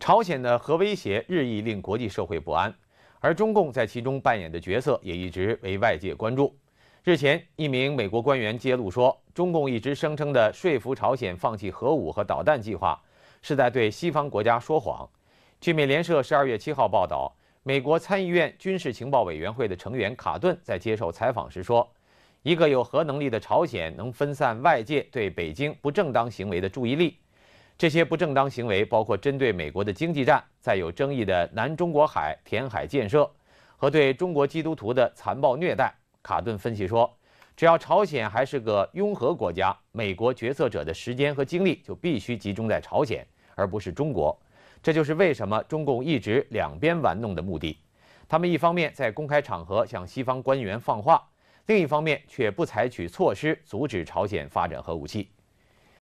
朝鲜的核威胁日益令国际社会不安，而中共在其中扮演的角色也一直为外界关注。日前，一名美国官员揭露说，中共一直声称的说服朝鲜放弃核武和导弹计划，是在对西方国家说谎。据美联社十二月七号报道，美国参议院军事情报委员会的成员卡顿在接受采访时说，一个有核能力的朝鲜能分散外界对北京不正当行为的注意力。这些不正当行为包括针对美国的经济战，在有争议的南中国海填海建设，和对中国基督徒的残暴虐待。卡顿分析说，只要朝鲜还是个拥核国家，美国决策者的时间和精力就必须集中在朝鲜，而不是中国。这就是为什么中共一直两边玩弄的目的。他们一方面在公开场合向西方官员放话，另一方面却不采取措施阻止朝鲜发展核武器。